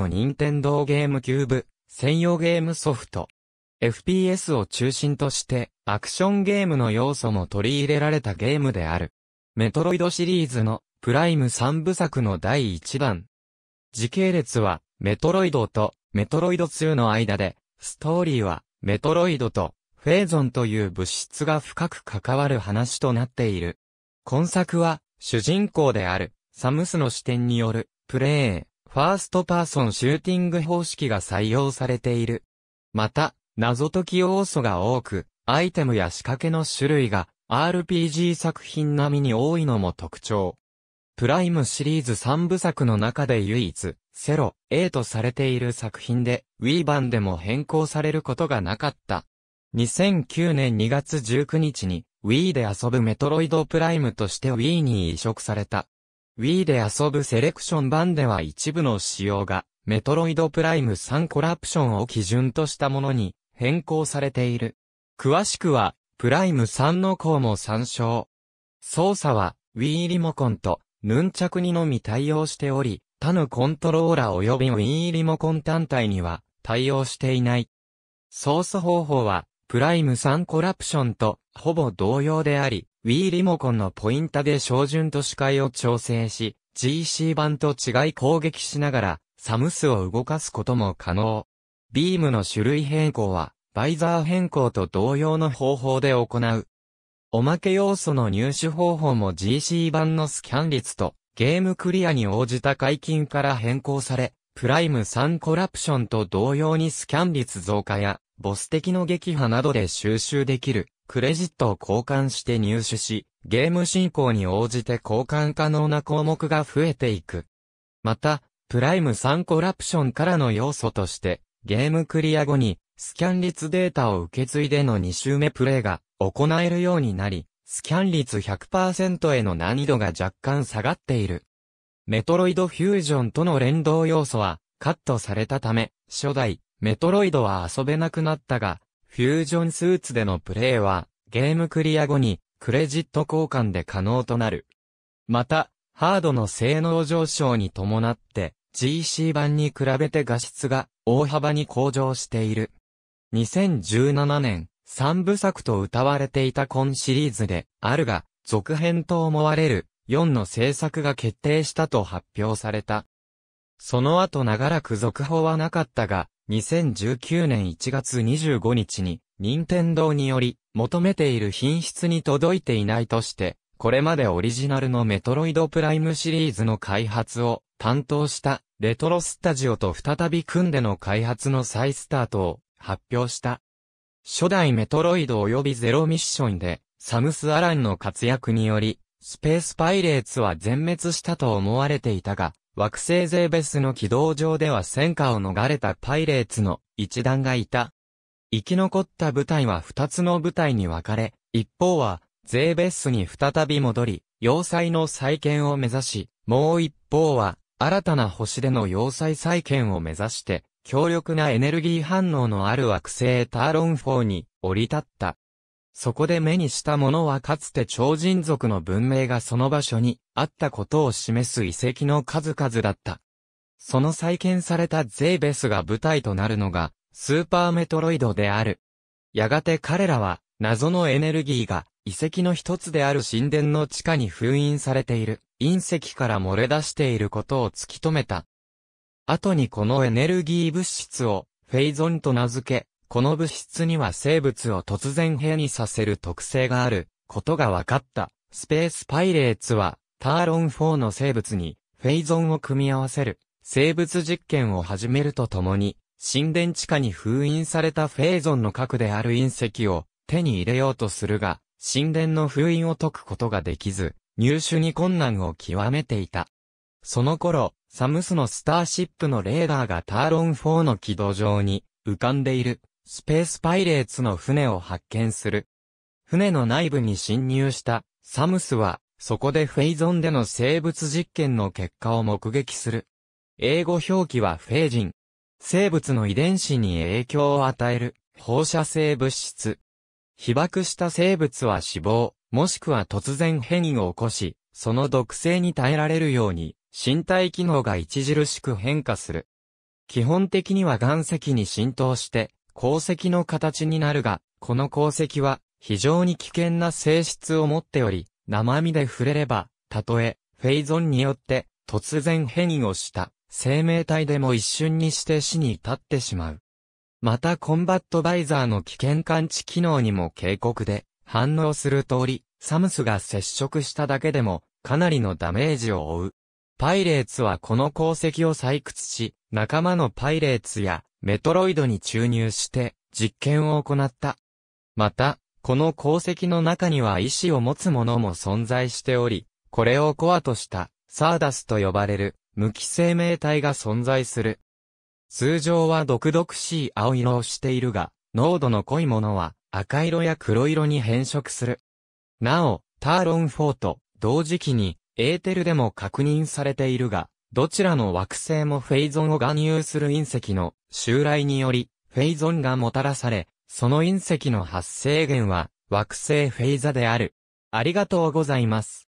の任天堂ゲームキューブ専用ゲームソフト。FPS を中心としてアクションゲームの要素も取り入れられたゲームである。メトロイドシリーズのプライム3部作の第1弾。時系列はメトロイドとメトロイド2の間で、ストーリーはメトロイドとフェーゾンという物質が深く関わる話となっている。今作は主人公であるサムスの視点によるプレイ。ファーストパーソンシューティング方式が採用されている。また、謎解き要素が多く、アイテムや仕掛けの種類が RPG 作品並みに多いのも特徴。プライムシリーズ3部作の中で唯一、セロ、A とされている作品で、Wii 版でも変更されることがなかった。2009年2月19日に、Wii で遊ぶメトロイドプライムとして Wii に移植された。Wii で遊ぶセレクション版では一部の仕様が、メトロイドプライム3コラプションを基準としたものに変更されている。詳しくは、プライム3の項も参照。操作は、Wii リモコンと、ヌンチャクにのみ対応しており、他のコントローラー及び Wii リモコン単体には対応していない。操作方法は、プライム3コラプションとほぼ同様であり、Wii リモコンのポインタで照準と視界を調整し、GC 版と違い攻撃しながら、サムスを動かすことも可能。ビームの種類変更は、バイザー変更と同様の方法で行う。おまけ要素の入手方法も GC 版のスキャン率と、ゲームクリアに応じた解禁から変更され、プライム3コラプションと同様にスキャン率増加や、ボス的の撃破などで収集できるクレジットを交換して入手し、ゲーム進行に応じて交換可能な項目が増えていく。また、プライム3コラプションからの要素として、ゲームクリア後に、スキャン率データを受け継いでの2周目プレイが行えるようになり、スキャン率100%への難易度が若干下がっている。メトロイドフュージョンとの連動要素はカットされたため、初代、メトロイドは遊べなくなったが、フュージョンスーツでのプレイはゲームクリア後にクレジット交換で可能となる。また、ハードの性能上昇に伴って GC 版に比べて画質が大幅に向上している。2017年、3部作と歌われていた今シリーズであるが、続編と思われる4の制作が決定したと発表された。その後長らく続報はなかったが、2019年1月25日に任天堂により、求めている品質に届いていないとして、これまでオリジナルのメトロイドプライムシリーズの開発を担当したレトロスタジオと再び組んでの開発の再スタートを発表した。初代メトロイド及びゼロミッションで、サムス・アランの活躍により、スペースパイレーツは全滅したと思われていたが、惑星ゼーベスの軌道上では戦火を逃れたパイレーツの一団がいた。生き残った部隊は二つの部隊に分かれ、一方は、ゼーベスに再び戻り、要塞の再建を目指し、もう一方は、新たな星での要塞再建を目指して、強力なエネルギー反応のある惑星ターロンフォーに降り立った。そこで目にしたものはかつて超人族の文明がその場所にあったことを示す遺跡の数々だった。その再建されたゼーベスが舞台となるのが、スーパーメトロイドである。やがて彼らは、謎のエネルギーが、遺跡の一つである神殿の地下に封印されている、隕石から漏れ出していることを突き止めた。後にこのエネルギー物質を、フェイゾンと名付け、この物質には生物を突然変異させる特性がある、ことが分かった。スペースパイレーツは、ターロン4の生物に、フェイゾンを組み合わせる、生物実験を始めるとともに、神殿地下に封印されたフェーゾンの核である隕石を手に入れようとするが、神殿の封印を解くことができず、入手に困難を極めていた。その頃、サムスのスターシップのレーダーがターロン4の軌道上に浮かんでいるスペースパイレーツの船を発見する。船の内部に侵入したサムスはそこでフェイゾンでの生物実験の結果を目撃する。英語表記はフェイジン、生物の遺伝子に影響を与える放射性物質。被爆した生物は死亡、もしくは突然変異を起こし、その毒性に耐えられるように、身体機能が著しく変化する。基本的には岩石に浸透して、鉱石の形になるが、この鉱石は非常に危険な性質を持っており、生身で触れれば、たとえ、フェイゾンによって突然変異をした生命体でも一瞬にして死に至ってしまう。またコンバットバイザーの危険感知機能にも警告で、反応する通り、サムスが接触しただけでも、かなりのダメージを負う。パイレーツはこの功績を採掘し、仲間のパイレーツやメトロイドに注入して実験を行った。また、この功績の中には意志を持つ者も存在しており、これをコアとしたサーダスと呼ばれる無機生命体が存在する。通常は毒々しい青色をしているが、濃度の濃いものは赤色や黒色に変色する。なお、ターロン4と同時期にエーテルでも確認されているが、どちらの惑星もフェイゾンを含有する隕石の襲来により、フェイゾンがもたらされ、その隕石の発生源は惑星フェイザである。ありがとうございます。